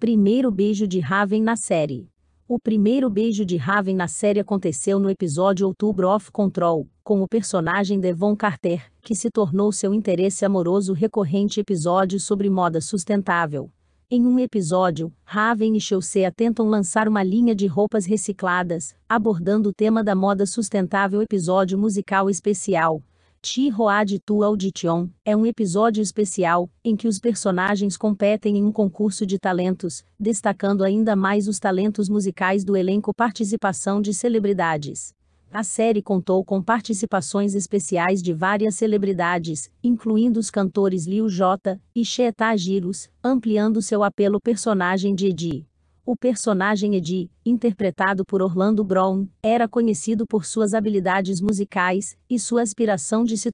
Primeiro beijo de Raven na série. O primeiro beijo de Raven na série aconteceu no episódio Outubro Off Control, com o personagem Devon Carter, que se tornou seu interesse amoroso recorrente episódio sobre moda sustentável. Em um episódio, Raven e Chelsea tentam lançar uma linha de roupas recicladas, abordando o tema da moda sustentável episódio musical especial, Ti Roa Tu Audition é um episódio especial em que os personagens competem em um concurso de talentos, destacando ainda mais os talentos musicais do elenco participação de celebridades. A série contou com participações especiais de várias celebridades, incluindo os cantores Liu J e Cheta Giros, ampliando seu apelo personagem de Edi. O personagem Eddie, interpretado por Orlando Brown, era conhecido por suas habilidades musicais e sua aspiração de se